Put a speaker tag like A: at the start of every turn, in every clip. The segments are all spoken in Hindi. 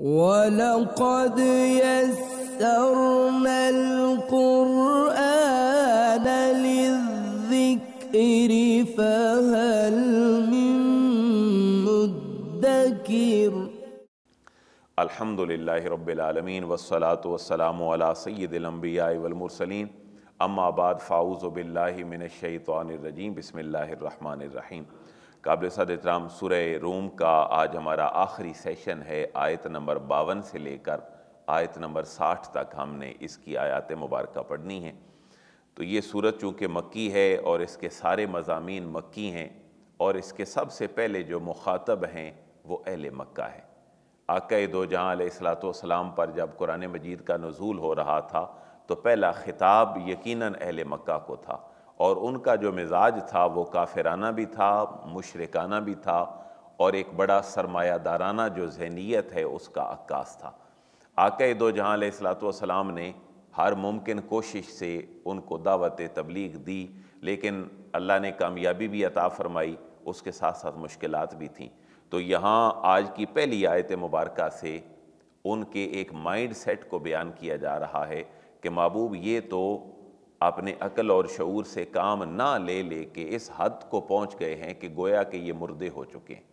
A: ولقد يسرنا القرآن للذكر فهل من مدكر الحمد لله رب العالمين والصلاة والسلام على سيد الأنبياء والمرسلين أما بعد فأعوذ بالله من الشيطان الرجيم بسم الله الرحمن الرحيم काबिल सद एहतराम सुर रोम का आज हमारा आखिरी सेशन है आयत नंबर बावन से लेकर आयत नंबर साठ तक हमने इसकी आयात मुबारक पढ़नी है तो ये सूरत चूँकि मक्की है और इसके सारे मजामी मक्की हैं और इसके सबसे पहले जो मुखातब हैं वो अहल मक्का है आक़ दो जहाँ सलाम पर जब कुरान मजीद का नज़ूल हो रहा था तो पहला खिताब यकीनन अहल मक्का को था और उनका जो मिजाज था वो काफिराना भी था मुशरकाना भी था और एक बड़ा सरमायादाराना जो जहनीत है उसका अक्स था आके दो जहाँ सलाम ने हर मुमकिन कोशिश से उनको दावत तबलीग दी लेकिन अल्लाह ने कामयाबी भी अता फरमाई उसके साथ साथ मुश्किल भी थीं तो यहाँ आज की पहली आयत मुबारक से उनके एक माइंड सेट को बयान किया जा रहा है कि महबूब ये तो अपने अकल और शूर से काम ना ले लेके इस हद को पहुंच गए हैं कि गोया के ये मुर्दे हो चुके हैं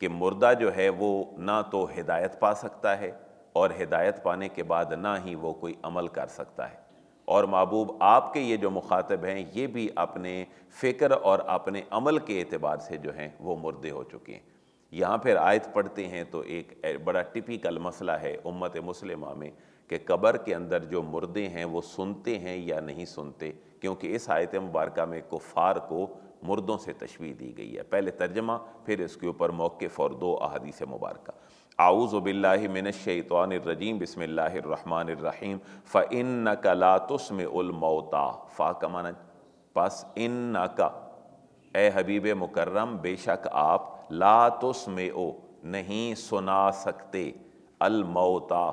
A: कि मुर्दा जो है वो ना तो हिदायत पा सकता है और हिदायत पाने के बाद ना ही वो कोई अमल कर सकता है और महबूब आपके ये जो मुखातब हैं ये भी अपने फ़िक्र और अपने अमल के अतबार से जो हैं वो मुर्दे हो चुके हैं यहाँ फिर आयत पढ़ते हैं तो एक बड़ा टिपिकल मसला है उम्मत मुसलिमा में कि कब्र के अंदर जो मुर्दे हैं वो सुनते हैं या नहीं सुनते क्योंकि इस आयत मुबारक में कुफ़ार को मुर्दों से तशवी दी गई है पहले तर्जमा फिर इसके ऊपर मौक़ और दो से मुबारक आउज़ आउज़बिल्लिमिनशैतरजीम बसमीम फ़िन न का लातुसमता फ़ा का माना पस इन न का ए हबीब मुकर्रम बेशक आप लातुसम ओ नहीं सुना सकते अलमौता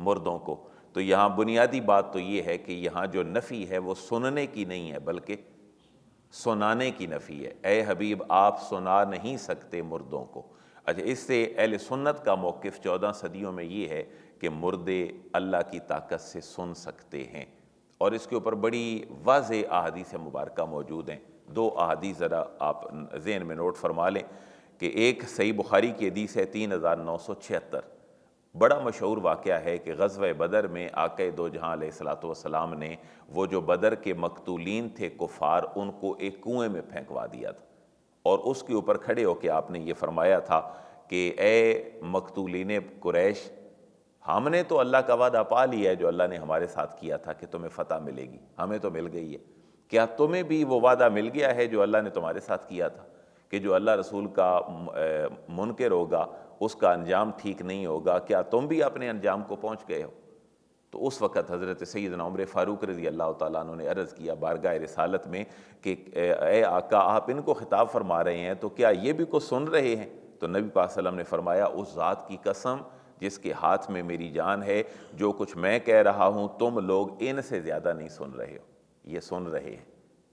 A: मुर्दों को तो यहाँ बुनियादी बात तो ये है कि यहाँ जो नफ़ी है वो सुनने की नहीं है बल्कि सुनाने की नफ़ी है ए हबीब आप सुना नहीं सकते मुर्दों को अच्छा इससे अहल सुन्नत का मौक़ चौदह सदियों में ये है कि मुर्दे अल्लाह की ताकत से सुन सकते हैं और इसके ऊपर बड़ी वाज से मुबारक मौजूद हैं दो अहादीस ज़रा आप जेन में नोट फरमा लें कि एक सही बुखारी की हदीस है तीन हज़ार नौ सौ छिहत्तर बड़ा मशहूर वाक़ है कि गजब बदर में आके दो जहाँ सलातम ने वो जो बदर के मकतूलिन थे कुफ़ार उनको एक कुएँ में फेंकवा दिया था और उसके ऊपर खड़े होकर आपने ये फरमाया था कि ए मकतूलिन कुरैश हमने तो अल्लाह का वादा पा लिया है जो अल्लाह ने हमारे साथ किया था कि तुम्हें फ़तह मिलेगी हमें तो मिल गई है क्या तुम्हें भी वो वादा मिल गया है जो अल्लाह ने तुम्हारे साथ किया था कि जो अल्लाह रसूल का मुनकर होगा उसका अंजाम ठीक नहीं होगा क्या तुम भी अपने अंजाम को पहुँच गए हो तो उस वक़्त हज़रत सैद नमर फ़ारूक रज़ी अल्लाह तु ने अर्ज़ किया बारगा रसालत में कि ए आका आप इनको ख़िताब फरमा रहे हैं तो क्या ये भी कुछ सुन रहे हैं तो नबी पासलम ने फ़रमाया उस ज़ात की कसम जिसके हाथ में मेरी जान है जो कुछ मैं कह रहा हूँ तुम लोग इनसे ज़्यादा नहीं सुन रहे हो ये सुन रहे हैं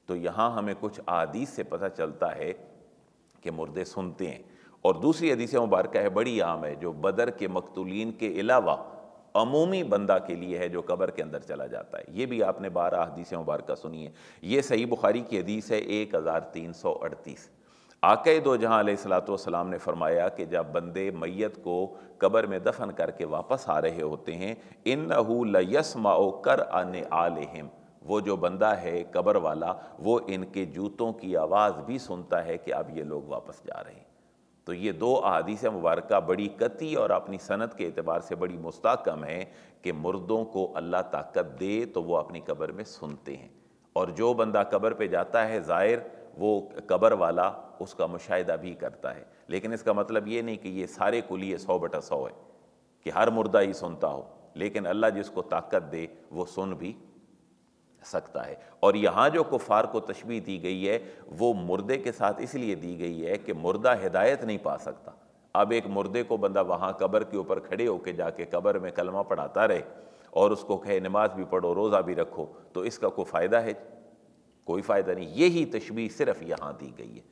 A: तो यहाँ हमें कुछ आदि से पता चलता है कि मुर्दे सुनते हैं और दूसरी हदीस मुबारक है बड़ी आम है जो बदर के मकतूलिन के अलावा अमूमी बंदा के लिए है जो कबर के अंदर चला जाता है ये भी आपने बारह हदीस मुबारक सुनी है ये सही बुखारी की हदीस है एक हज़ार तीन सौ अड़तीस आके दो जहाँ सलाम ने फरमाया कि जब बंदे मैत को कबर में दफन करके वापस आ रहे होते हैं इन माओ कर आने आलिम वो जो बंदा है कबर वाला वो इनके जूतों की आवाज़ भी सुनता है कि अब ये लोग वापस जा रहे हैं तो ये दो अदीस मुबारक बड़ी कती और अपनी सनत के अतबार से बड़ी मुस्तकम है कि मुर्दों को अल्लाह ताकत दे तो वह अपनी क़बर में सुनते हैं और जो बंदा क़बर पर जाता है ज़ाहिर वो क़बर वाला उसका मुशाह भी करता है लेकिन इसका मतलब ये नहीं कि ये सारे कुलिए सौ बटा सौ है कि हर मुर्दा ही सुनता हो लेकिन अल्लाह जिसको ताकत दे वो सुन भी सकता है और यहाँ जो कुफ़ार को तशबी दी गई है वो मुर्दे के साथ इसलिए दी गई है कि मुर्दा हिदायत नहीं पा सकता अब एक मुर्दे को बंदा वहाँ कब्र के ऊपर खड़े होके जाके कब्र में कलमा पढ़ाता रहे और उसको कहे नमाज भी पढ़ो रोज़ा भी रखो तो इसका कोई फ़ायदा है कोई फ़ायदा नहीं यही तशबी सिर्फ़ यहाँ दी गई है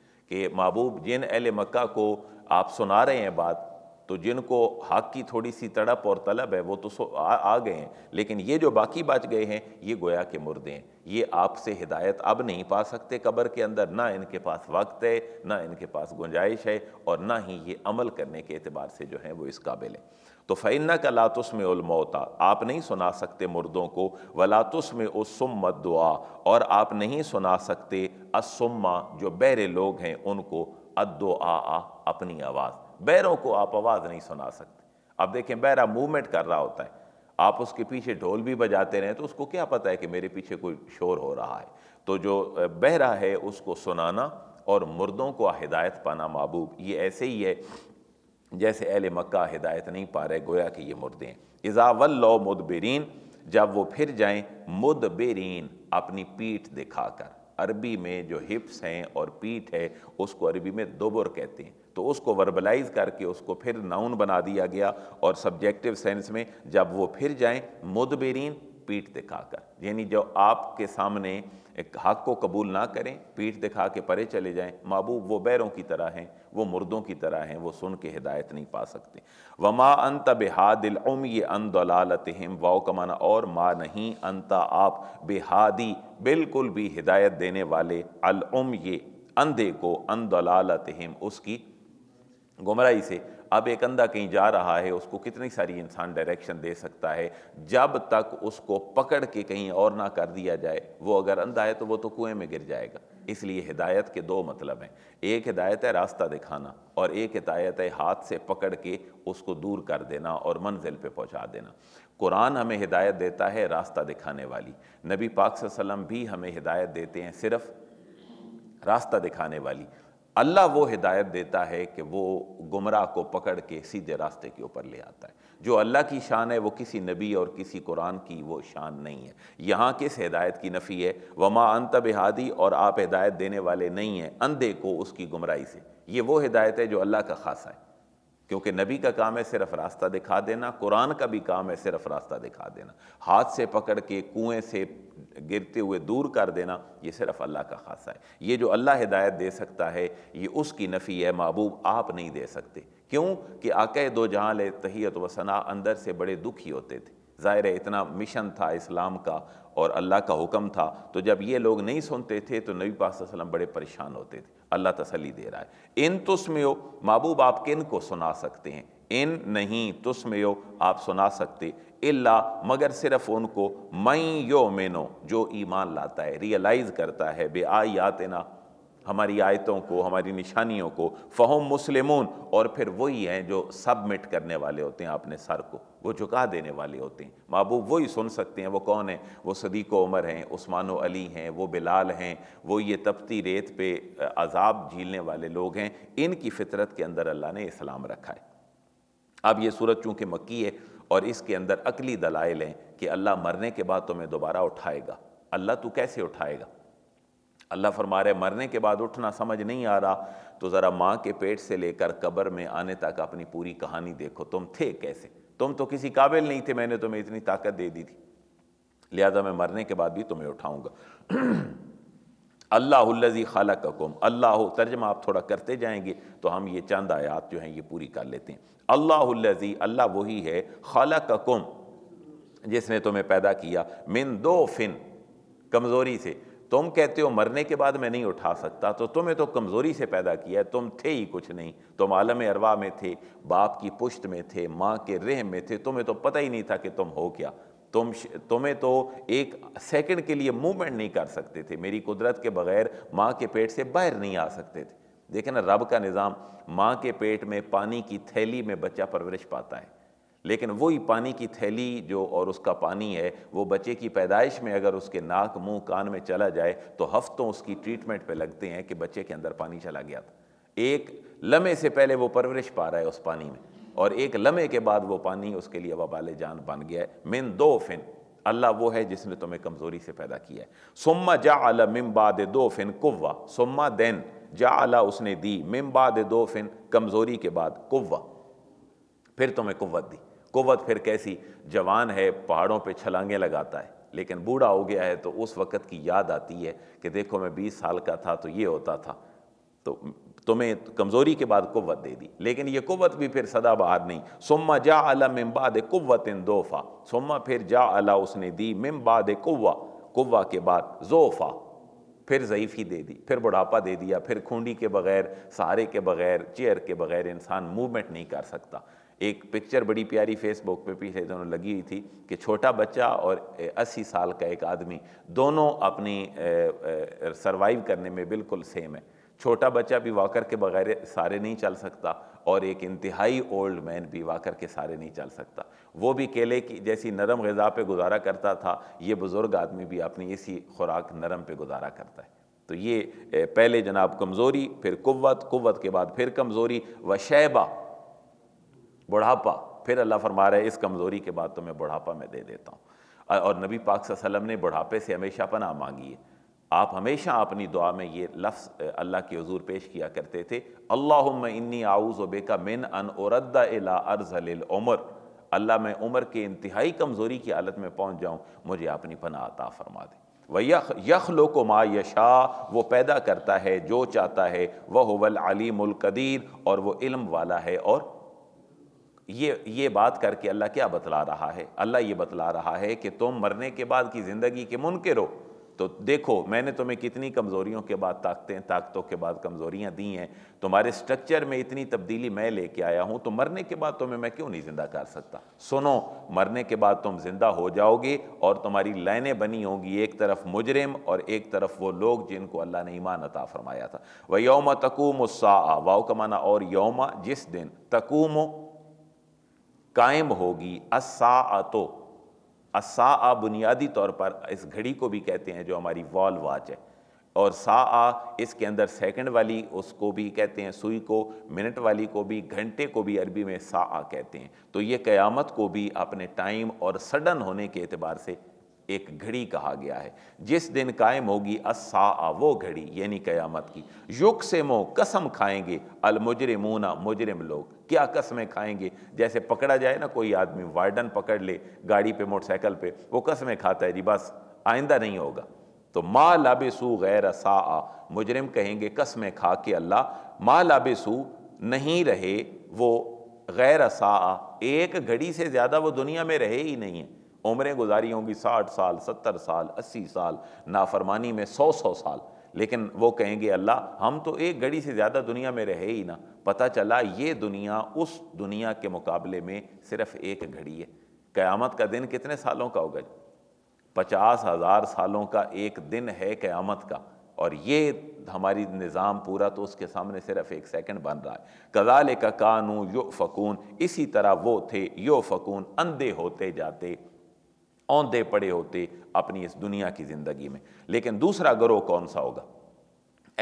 A: कि महबूब जिन अहल मक्का को आप सुना रहे हैं बात तो जिनको हक की थोड़ी सी तड़प और तलब है वो तो सो आ, आ गए हैं लेकिन ये जो बाकी बच गए हैं ये गोया के मुर्दे हैं ये आपसे हिदायत अब नहीं पा सकते कब्र के अंदर ना इनके पास वक्त है ना इनके पास गुंजाइश है और ना ही ये अमल करने के अतबार से जो है वो इस काबिल है तो फैन्ना का लातुस में उलमौता आप नहीं सुना सकते मुर्दों को व लातुस में उसमत दुआ और आप नहीं सुना सकते असुम्मा जो बहरे लोग हैं उनको अदो आ अपनी आवाज़ बैरों को आप आवाज़ नहीं सुना सकते अब देखें बैरा मूवमेंट कर रहा होता है आप उसके पीछे ढोल भी बजाते रहें तो उसको क्या पता है कि मेरे पीछे कोई शोर हो रहा है तो जो बहरा है उसको सुनाना और मुर्दों को हिदायत पाना महबूब ये ऐसे ही है जैसे अहल मक्का हिदायत नहीं पा रहे गोया कि ये मुर्दे हैं इजावल लो मुदबरीन जब वो फिर जाएं मुदबरीन अपनी पीठ दिखाकर अरबी में जो हिप्स हैं और पीठ है उसको अरबी में दोबर कहते हैं तो उसको वर्बलाइज करके उसको फिर नाउन बना दिया गया और सब्जेक्टिव सेंस में जब वो फिर जाएं मुदबेरीन पीठ दिखाकर यानी जो आपके सामने एक हक को कबूल ना करें पीठ दिखा के परे चले जाएं महबूब वो बैरों की तरह हैं वो मुर्दों की तरह हैं वो सुन के हिदायत नहीं पा सकते वमा अंत बेहादिल उम ये अन दलालत हिम वाओ कमाना और माँ नहीं अंता आप बेहादी बिल्कुल भी हिदायत देने वाले अल उम ये अंधे को अन दलालत हिम उसकी गुमराही से अब एक अंधा कहीं जा रहा है उसको कितनी सारी इंसान डायरेक्शन दे सकता है जब तक उसको पकड़ के कहीं और ना कर दिया जाए वो अगर अंधा है तो वो तो कुएं में गिर जाएगा इसलिए हिदायत के दो मतलब हैं एक हिदायत है रास्ता दिखाना और एक हिदायत है हाथ से पकड़ के उसको दूर कर देना और मंजिल पे पहुंचा देना कुरान हमें हिदायत देता है रास्ता दिखाने वाली नबी पाक वसम भी हमें हिदायत देते हैं सिर्फ रास्ता दिखाने वाली अल्लाह वो हिदायत देता है कि वो गुमराह को पकड़ के सीधे रास्ते के ऊपर ले आता है जो अल्लाह की शान है वो किसी नबी और किसी कुरान की वो शान नहीं है यहाँ किस हिदायत की नफ़ी है वमा अंत बिहादी और आप हिदायत देने वाले नहीं हैं अंधे को उसकी गुमराही से ये वो हिदायत है जो अल्लाह का खासा है क्योंकि नबी का काम है सिर्फ रास्ता दिखा देना कुरान का भी काम है सिर्फ रास्ता दिखा देना हाथ से पकड़ के कुएं से गिरते हुए दूर कर देना ये सिर्फ अल्लाह का खासा है ये जो अल्लाह हिदायत दे सकता है ये उसकी नफ़ी है महबूब आप नहीं दे सकते क्यों कि आके दो जहाँ ले वसना अंदर से बड़े दुखी होते थे ज़ाहिर है इतना मिशन था इस्लाम का और अल्लाह का हुक्म था तो जब ये लोग नहीं सुनते थे तो नबी पासम बड़े परेशान होते थे अल्लाह तसली दे रहा है इन तुस्मे हो महबूब आप किन को सुना सकते हैं इन नहीं हो आप सुना सकते इल्ला मगर सिर्फ उनको मई यो मेनो जो ईमान लाता है रियलाइज़ करता है बे आयातना हमारी आयतों को हमारी निशानियों को फ़हम मुसलिमून और फिर वही हैं जो सबमिट करने वाले होते हैं अपने सर को वो झुका देने वाले होते हैं महबूब वही सुन सकते हैं वो कौन है वो सदीक उमर हैं उस्मान अली हैं वो बिलाल हैं वो ये तपती रेत पे अजाब झीलने वाले लोग हैं इनकी फितरत के अंदर अल्लाह ने इस्लाम रखा है अब ये सूरत चूँकि मक्की है और इसके अंदर अकली दलाइल हैं कि अल्लाह मरने के बाद तुम्हें दोबारा उठाएगा अल्लाह तो कैसे उठाएगा अल्लाह फरमा रहे मरने के बाद उठना समझ नहीं आ रहा तो ज़रा माँ के पेट से लेकर कब्र में आने तक अपनी पूरी कहानी देखो तुम थे कैसे तुम तो किसी काबिल नहीं थे मैंने तुम्हें इतनी ताकत दे दी थी लिहाजा मैं मरने के बाद भी तुम्हें उठाऊँगा लजी खाला ककुम अल्लाह तर्जमा आप थोड़ा करते जाएंगे तो हम ये चंद आयात जो हैं ये पूरी कर लेते हैं लजी अल्लाह वही है खाला ककुम जिसने तुम्हें पैदा किया मिन दो फिन कमज़ोरी से तुम कहते हो मरने के बाद मैं नहीं उठा सकता तो तुम्हें तो कमज़ोरी से पैदा किया तुम थे ही कुछ नहीं तुम आलम अरवा में थे बाप की पुश्त में थे माँ के रेह में थे तुम्हें तो पता ही नहीं था कि तुम हो क्या तुम तुम्हें तो एक सेकंड के लिए मूवमेंट नहीं कर सकते थे मेरी कुदरत के बगैर माँ के पेट से बाहर नहीं आ सकते थे देखे ना रब का निज़ाम माँ के पेट में पानी की थैली में बच्चा परवरिश पाता है लेकिन वही पानी की थैली जो और उसका पानी है वो बच्चे की पैदाइश में अगर उसके नाक मुंह कान में चला जाए तो हफ्तों उसकी ट्रीटमेंट पे लगते हैं कि बच्चे के अंदर पानी चला गया था एक लम्हे से पहले वो परवरिश पा रहा है उस पानी में और एक लम्हे के बाद वो पानी उसके लिए वबाल जान बन गया है मिन दो फिन अल्लाह वो है जिसने तुम्हें कमज़ोरी से पैदा किया है सुम्मा जा अला मिम्बाद दो फिन कुव्वा सुम्मा देन जा अला उसने दी मिम्बाद दो फिन कमज़ोरी के बाद कुव्वा फिर तुम्हें कुव्वत दी कुवत फिर कैसी जवान है पहाड़ों पे छलांगे लगाता है लेकिन बूढ़ा हो गया है तो उस वक़्त की याद आती है कि देखो मैं बीस साल का था तो ये होता था तो तुम्हें कमज़ोरी के बाद कुत दे दी लेकिन ये कुत भी फिर सदा बहार नहीं सुम्मा जा अला मम्बाद कुत इन दोफ़ा सुम्मा फिर जा अला उसने दी मम्बाद कुवा कुवा के बाद जोफ़ा फिर ज़यीफ़ी दे दी फिर बुढ़ापा दे दिया फिर खूंडी के बगैर सहारे के बगैर चेयर के बगैर इंसान मूवमेंट नहीं कर सकता एक पिक्चर बड़ी प्यारी फेसबुक पे पीछे दोनों लगी हुई थी कि छोटा बच्चा और 80 साल का एक आदमी दोनों अपनी सरवाइव करने में बिल्कुल सेम है छोटा बच्चा भी वाकर के बगैर सारे नहीं चल सकता और एक इंतहाई ओल्ड मैन भी वाकर के सारे नहीं चल सकता वो भी केले की जैसी नरम गज़ा पे गुजारा करता था ये बुज़ुर्ग आदमी भी अपनी इसी खुराक नरम पे गुजारा करता है तो ये पहले जनाब कमज़ोरी फिर कुत कुत के बाद फिर कमज़ोरी व शैबा बुढ़ापा फिर अल्लाह फरमा रहा है इस कमज़ोरी के बाद तो मैं बुढ़ापा में दे देता हूँ और नबी पाक सल्लम ने बुढ़ापे से हमेशा पनाह मांगी है आप हमेशा अपनी दुआ में ये लफ्स अल्लाह के हजूर पेश किया करते थे अल्लाह इन्नी आउज़ बेका मिन अन औरदा अला अर्जल उमर अल्लाह मैं उम्र के इंतहाई कमज़ोरी की हालत में पहुँच जाऊँ मुझे अपनी पना अता फरमा दे वह यख लो को मा यशा वो पैदा करता है जो चाहता है वह वल अलीमुल कदीर और वो इल्म वाला है और ये ये बात करके अल्लाह क्या बतला रहा है अल्लाह ये बतला रहा है कि तुम मरने के बाद की ज़िंदगी के मुनकर हो तो देखो मैंने तुम्हें कितनी कमज़ोरियों के बाद ताकतें ताकतों के बाद कमज़ोरियाँ दी हैं तुम्हारे स्ट्रक्चर में इतनी तब्दीली मैं लेके आया हूँ तो मरने के बाद तुम्हें मैं क्यों नहीं ज़िंदा कर सकता सुनो मरने के बाद तुम ज़िंदा हो जाओगे और तुम्हारी लाइनें बनी होंगी एक तरफ मुजरिम और एक तरफ वो लोग जिनको अल्लाह ने ईमान अता फरमाया था वह योम तकूम सा वाओ कमाना और योम जिस दिन तकूम कायम होगी असा आतो असा आ बुनियादी तौर पर इस घड़ी को भी कहते हैं जो हमारी वॉल वॉच है और सा आ इसके अंदर सेकंड वाली उसको भी कहते हैं सुई को मिनट वाली को भी घंटे को भी अरबी में सा आ कहते हैं तो ये क़यामत को भी अपने टाइम और सडन होने के अतबार से एक घड़ी कहा गया है जिस दिन कायम होगी असा आ वो घड़ी यानी क़यामत की युग से मो कसम खाएंगे अलमुजरमूना मुजरम लोग क्या कसमें खाएंगे जैसे पकड़ा जाए ना कोई आदमी वार्डन पकड़ ले गाड़ी पे मोटरसाइकिल पे वो कसमें खाता है जी बस आइंदा नहीं होगा तो माँ सू गैर सा आ मुजरम कहेंगे कसमें खा के अल्लाह माँ लाबेसू नहीं रहे वो गैर सा एक घड़ी से ज़्यादा वो दुनिया में रहे ही नहीं है उम्रें गुजारी होंगी साठ साल सत्तर साल अस्सी साल नाफरमानी में सौ सौ साल लेकिन वो कहेंगे अल्लाह हम तो एक घड़ी से ज़्यादा दुनिया में रहे ही ना पता चला ये दुनिया उस दुनिया के मुकाबले में सिर्फ एक घड़ी है क़यामत का दिन कितने सालों का होगा पचास हज़ार सालों का एक दिन है क़यामत का और ये हमारी निज़ाम पूरा तो उसके सामने सिर्फ एक सेकंड बन रहा है कजाले का कानू यो फ़कून इसी तरह वो थे यो फ़कून अंधे होते जाते औंधे पड़े होते अपनी इस दुनिया की ज़िंदगी में लेकिन दूसरा गरोह कौन सा होगा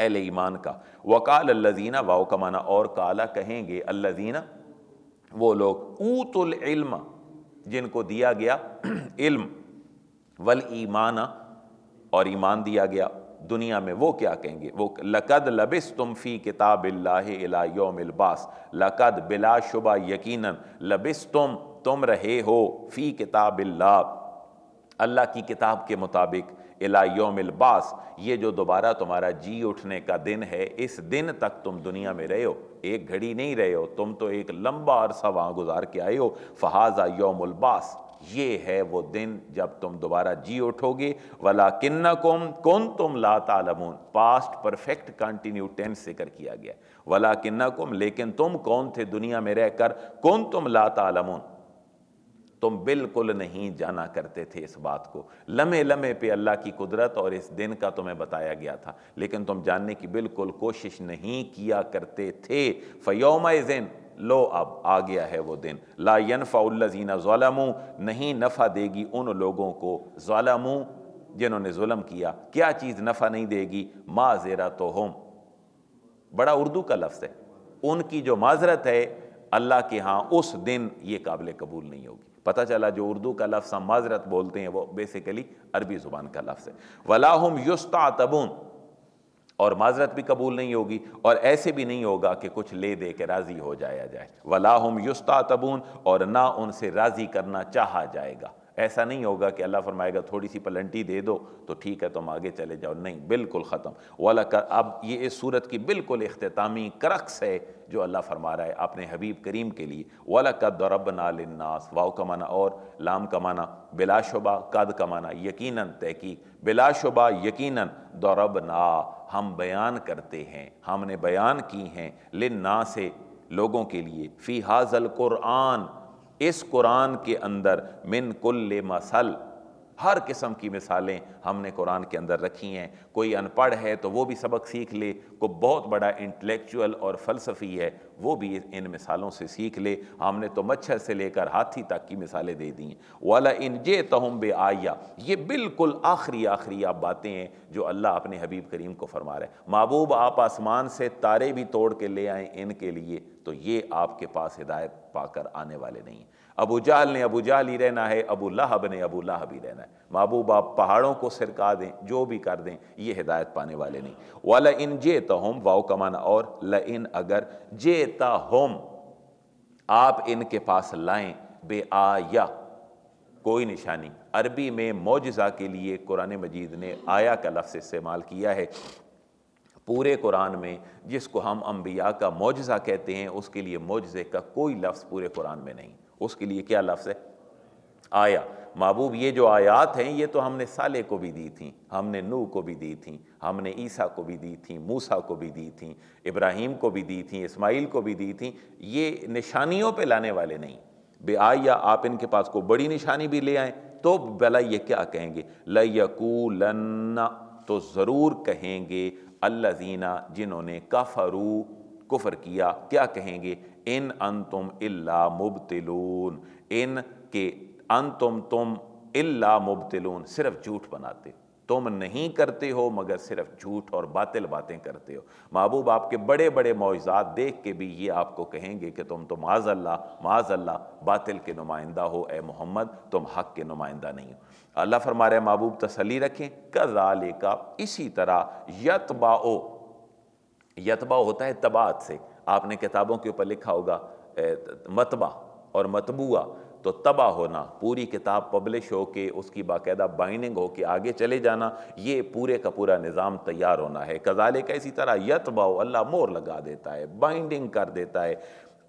A: एल ईमान का वकाल अल्लाजीना वाओ का माना और काला कहेंगे अल्लाजीना वो लोग ऊतुल इल्म जिनको दिया गया इल्म वल ईमाना और ईमान दिया गया दुनिया में वो क्या कहेंगे वो लकद लबिस तुम फ़ी किताब योमिलबास लकद बिला शुबा यकीनन लबिस तुम तुम रहे हो फ़ी किताब अल्लाह की किताब के मुताबिक इला योमिलबास ये जो दोबारा तुम्हारा जी उठने का दिन है इस दिन तक तुम दुनिया में रहे हो एक घड़ी नहीं रहे हो तुम तो एक लंबा अरसा वहाँ गुजार के आए हो फहाजा योमुलबास ये है वो दिन जब तुम दोबारा जी उठोगे वला किन्ना कुम कौन तुम ला तालमून पास्ट परफेक्ट कंटिन्यू टेंस जिक्र किया गया वला किन्ना कुम लेकिन तुम कौन थे दुनिया में रहकर कौन तुम ला तालमून तुम बिल्कुल नहीं जाना करते थे इस बात को लम्हे लम्हे पे अल्लाह की कुदरत और इस दिन का तुम्हें बताया गया था लेकिन तुम जानने की बिल्कुल कोशिश नहीं किया करते थे फ़योम दिन लो अब आ गया है वो दिन ला यनफ़ाउल्लजीना ज़ालमू नहीं नफ़ा देगी उन लोगों को ज़ालमू जिन्होंने जुलम किया क्या चीज़ नफ़ा नहीं देगी जेरा तो होम बड़ा उर्दू का लफ्ज़ है उनकी जो माजरत है अल्लाह के यहाँ उस दिन ये काबिल कबूल नहीं होगी पता चला जो उर्दू का लफ्ज़ हम माजरत बोलते हैं वो बेसिकली अरबी ज़ुबान का लफ्ज़ है वलाहम युस्ता और माजरत भी कबूल नहीं होगी और ऐसे भी नहीं होगा कि कुछ ले दे के राज़ी हो जाया जाए वलाहम युस्ता और ना उनसे राज़ी करना चाहा जाएगा ऐसा नहीं होगा कि अल्लाह फरमाएगा थोड़ी सी पलंटी दे दो तो ठीक है तुम आगे चले जाओ नहीं बिल्कुल ख़त्म वाला कर अब ये इस सूरत की बिल्कुल अख्तामी करक्स है जो अल्लाह फरमा रहा है अपने हबीब करीम के लिए वाला कद रब नालनास वाव कमाना और लाम कमाना बिलाशुबा कद कमाना यकीन तहकीक बिलाशुबा यकीन दौरब ना हम बयान करते हैं हमने बयान की हैं ना से लोगों के लिए फ़ी हाजल क़ुरआन इस कुरान के अंदर मिन कुल मसल हर किस्म की मिसालें हमने कुरान के अंदर रखी हैं कोई अनपढ़ है तो वो भी सबक सीख ले को बहुत बड़ा इंटेलेक्चुअल और फ़लसफ़ी है वो भी इन मिसालों से सीख ले हमने तो मच्छर से लेकर हाथी तक की मिसालें दे दी हैं वाला इन जे तहम बे आया ये बिल्कुल आखिरी आखिरी आप बातें हैं जो अल्लाह अपने हबीब करीम को फरमा रहे महबूब आप आसमान से तारे भी तोड़ के ले आए इनके लिए तो ये आपके पास हिदायत पाकर आने वाले नहीं अबू जाल ने अबू जाल ही रहना है अबू लहब ने अबू लहब ही रहना है महबूब आप पहाड़ों को सिरका दें जो भी कर दें ये हिदायत पाने वाले नहीं वाला इन जे तहम वाओ कमाना और ल इन अगर जे तहम आप इनके पास लाएं बे आया कोई निशानी अरबी में मोजा के लिए कुरान मजीद ने आया का लफ्ज़ इस्तेमाल किया है पूरे कुरान में जिसको हम अम्बिया का मुजज़ा कहते हैं उसके लिए मुजज़े का कोई लफ्ज़ पूरे कुरान में नहीं उसके लिए क्या लफ्ज़ है आया महबूब ये जो आयात हैं ये तो हमने साले को भी दी थी हमने नू को भी दी थी हमने ईसा को भी दी थी मूसा को भी दी थी इब्राहिम को भी दी थी इस्माइल को भी दी थी ये निशानियों पे लाने वाले नहीं बे आया आप इनके पास को बड़ी निशानी भी ले आए तो भला ये क्या कहेंगे लयकूलन्ना तो ज़रूर कहेंगे अल्लाजीना जिन्होंने काफरू कुफर किया क्या कहेंगे इन अन तुम अल्ला मुबतलून इन के अन तुम तुम अल्ला मुबतलून सिर्फ झूठ बनाते तुम नहीं करते हो मगर सिर्फ झूठ और बातिल बातें करते हो महबूब आपके बड़े बड़े मुआजात देख के भी ये आपको कहेंगे कि तुम तो माजल्ला माजल्ला बातिल के नुमाइंदा हो ए मोहम्मद तुम हक के नुमाइंदा नहीं हो अल्लाह फरमा रहे महबूब तसली रखें ले का इसी तरह यतबा ओ यतबा होता है तबात से आपने किताबों के ऊपर लिखा होगा मतबा और मतबुआ तो तबाह होना पूरी किताब पब्लिश हो के उसकी बाकायदा बाइंडिंग हो के आगे चले जाना ये पूरे का पूरा निज़ाम तैयार होना है कजाले का इसी तरह यतबाओ अल्लाह मोर लगा देता है बाइंडिंग कर देता है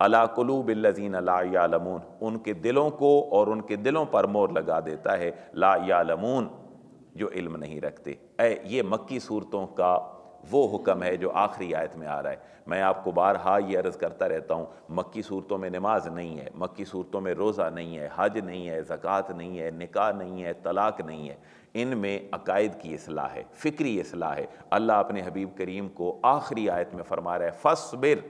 A: अला कलूब लजीन लामून उनके दिलों को और उनके दिलों पर मोर लगा देता है लामून जो इल्म नहीं रखते ए ये मक्की सूरतों का वो हुक्म है जो आखिरी आयत में आ रहा है मैं आपको हा ये अर्ज़ करता रहता हूँ मक्की सूरतों में नमाज नहीं है मक्की सूरतों में रोज़ा नहीं है हज नहीं है ज़क़़त नहीं है निकाह नहीं है तलाक नहीं है इन में अकायद की असलाह है फ़िक्री असलाह है अल्लाह अपने हबीब करीम को आखिरी आयत में फरमा रहा है फसबिर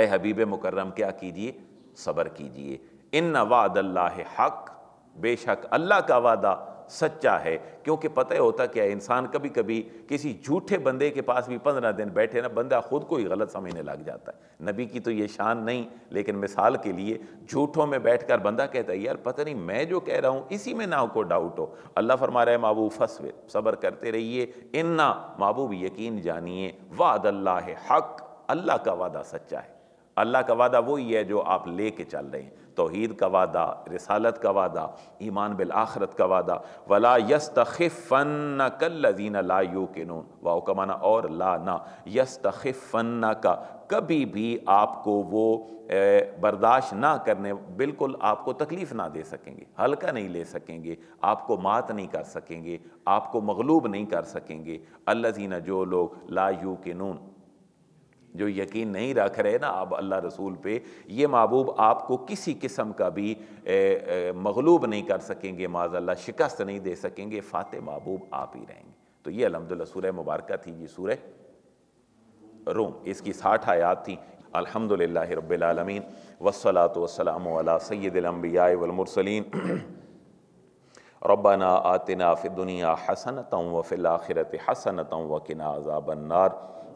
A: ए हबीब मुकर्रम क्या कीजिए सब्र कीजिए इन वाद अल्लाह हक बेशक अल्लाह का वादा सच्चा है क्योंकि पता होता क्या इंसान कभी कभी किसी झूठे बंदे के पास भी पंद्रह दिन बैठे ना बंदा खुद को ही गलत समझने लग जाता है नबी की तो ये शान नहीं लेकिन मिसाल के लिए झूठों में बैठ कर बंदा कहता है यार पता नहीं मैं जो कह रहा हूँ इसी में ना को डाउट हो अल्लाह फरमा रहा है फसवे सबर करते रहिए इन्ना महबूब यकीन जानिए वाद अल्लाह हक अल्लाह का वादा सच्चा है अल्लाह का वादा वही है जो आप ले चल रहे हैं तोहद का वादा रसालत का वादा ईमान बिल आख़रत का वादा वला यस तखिफ़न कल्लजीन ला यू के नून वाह कमाना और ला ना यस तखिफ़न का कभी भी आपको वो बर्दाश्त ना करने बिल्कुल आपको तकलीफ़ ना दे सकेंगे हल्का नहीं ले सकेंगे आपको मात नहीं कर सकेंगे आपको मगलूब नहीं कर सकेंगे अल्लाजीना जो लोग ला यू नून जो यकीन नहीं रख रहे ना आप अल्लाह रसूल पे ये महबूब आपको किसी किस्म का भी मगलूब नहीं कर सकेंगे माजल्ला शिकस्त नहीं दे सकेंगे फ़ात महबूब आप ही रहेंगे तो ये अलहमदिल्ला सूर मुबारक थी ये सूर रोम इसकी साठ आयात थी अलहमदिल्ला रबालमीन वसलात वसलाम सैदम्बिया रबाना आतना फ़िर दुनिया हसनत व फ़िलाखरत हसनत व किना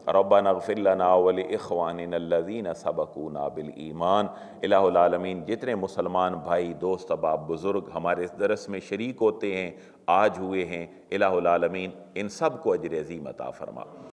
A: रब्बा नगफिर लना वलखवान लजीन सबकूना बिलईमान अलामीन जितने मुसलमान भाई दोस्त अबाब बुज़ुर्ग हमारे इस दरस में शरीक होते हैं आज हुए हैं अलामीन इन सब को अजर अजीम अता फरमा